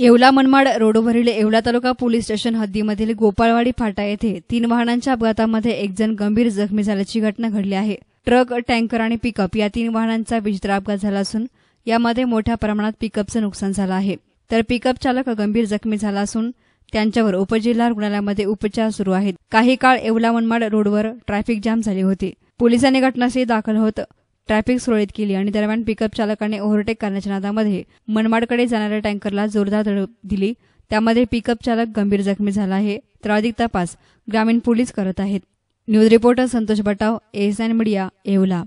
येवला मनमाड रोडवरील Yeola taluka police station हद्दीमधील गोपाळवाडी फाटा येथे तीन वाहनांच्या अपघातामध्ये एक जण गंभीर जखमी झाल्याची घटना घडली आहे ट्रक टँकर आणि पिकअप या तीन वाहनांचा विचित्र अपघात झाला असून यामध्ये मोठ्या प्रमाणात पिकअपचं नुकसान झालं आहे तर पिकअप चालक गंभीर जखमी झाला असून त्यांच्यावर उपजिल्हा रुग्णालयामध्ये उपचार सुरू आहेत काही काळ येवला मनमाड रोडवर ट्रॅफिक जाम झाली होती पोलिसांनी घटनास्थळी दाखल होत ट्रॅफिक सुरळीत केली आणि दरम्यान पिकअप चालकाने ओव्हरटेक करण्याच्या नादामध्ये मनमाडकडे जाणाऱ्या टँकरला जोरदार धडक दिली त्यामध्ये पिकअप चालक गंभीर जखमी झाला आहे तर अधिक तपास ग्रामीण पोलीस करत आहेत news reporter Santosh Batav S media Yeola